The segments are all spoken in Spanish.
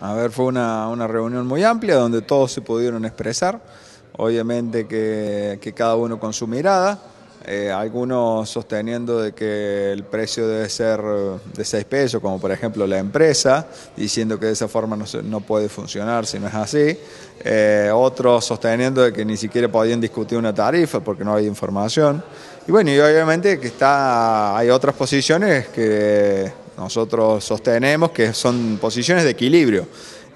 A ver, fue una, reunión muy amplia donde todos se pudieron expresar, obviamente que, cada uno con su mirada. Eh, algunos sosteniendo de que el precio debe ser eh, de 6 pesos, como por ejemplo la empresa, diciendo que de esa forma no, no puede funcionar si no es así. Eh, otros sosteniendo de que ni siquiera podían discutir una tarifa porque no hay información. Y bueno, y obviamente que está, hay otras posiciones que nosotros sostenemos que son posiciones de equilibrio.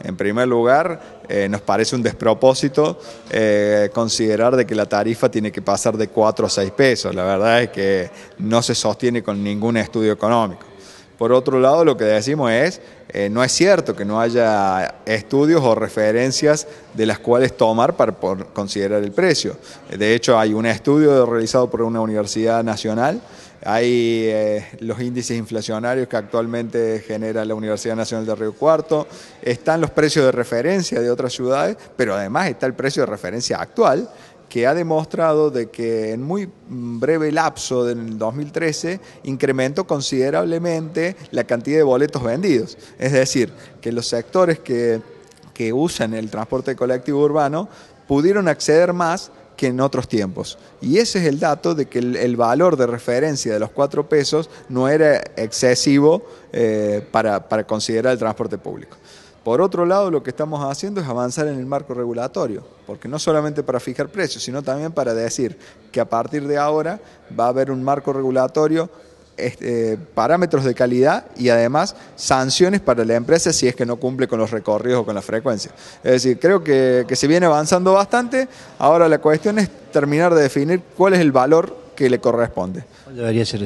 En primer lugar, eh, nos parece un despropósito eh, considerar de que la tarifa tiene que pasar de 4 a 6 pesos. La verdad es que no se sostiene con ningún estudio económico. Por otro lado, lo que decimos es, eh, no es cierto que no haya estudios o referencias de las cuales tomar para considerar el precio. De hecho, hay un estudio realizado por una universidad nacional, hay eh, los índices inflacionarios que actualmente genera la Universidad Nacional de Río Cuarto, están los precios de referencia de otras ciudades, pero además está el precio de referencia actual que ha demostrado de que en muy breve lapso del 2013 incrementó considerablemente la cantidad de boletos vendidos. Es decir, que los sectores que, usan el transporte colectivo urbano pudieron acceder más que en otros tiempos. Y ese es el dato de que el, valor de referencia de los cuatro pesos no era excesivo eh, para, para considerar el transporte público. Por otro lado, lo que estamos haciendo es avanzar en el marco regulatorio, porque no solamente para fijar precios, sino también para decir que a partir de ahora va a haber un marco regulatorio, este, eh, parámetros de calidad y además sanciones para la empresa si es que no cumple con los recorridos o con la frecuencia. Es decir, creo que, se viene avanzando bastante, ahora la cuestión es terminar de definir cuál es el valor que le corresponde. debería ser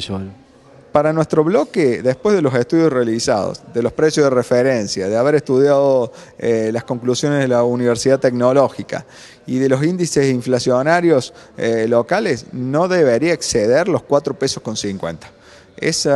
para nuestro bloque, después de los estudios realizados, de los precios de referencia, de haber estudiado eh, las conclusiones de la Universidad Tecnológica y de los índices inflacionarios eh, locales, no debería exceder los 4 pesos con 50. Esa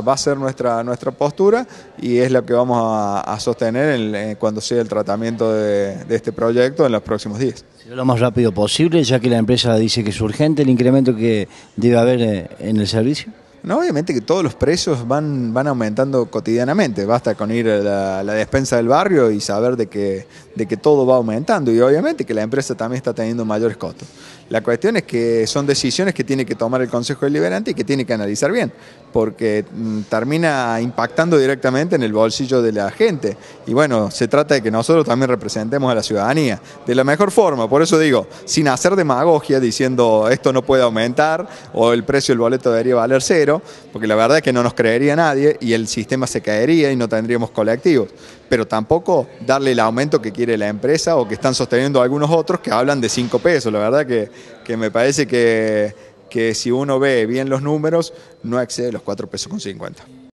va a ser nuestra, nuestra postura y es la que vamos a, sostener cuando sea el tratamiento de, este proyecto en los próximos días. lo más rápido posible, ya que la empresa dice que es urgente el incremento que debe haber eh, en el servicio. No, obviamente que todos los precios van, van aumentando cotidianamente. Basta con ir a la, despensa del barrio y saber de que, de que todo va aumentando. Y obviamente que la empresa también está teniendo mayores costos. La cuestión es que son decisiones que tiene que tomar el Consejo Deliberante y que tiene que analizar bien, porque mm, termina impactando directamente en el bolsillo de la gente. Y bueno, se trata de que nosotros también representemos a la ciudadanía de la mejor forma. Por eso digo, sin hacer demagogia diciendo esto no puede aumentar o el precio del boleto debería valer cero porque la verdad es que no nos creería nadie y el sistema se caería y no tendríamos colectivos. Pero tampoco darle el aumento que quiere la empresa o que están sosteniendo algunos otros que hablan de 5 pesos. La verdad que, que me parece que, que si uno ve bien los números, no excede los 4 pesos con 50.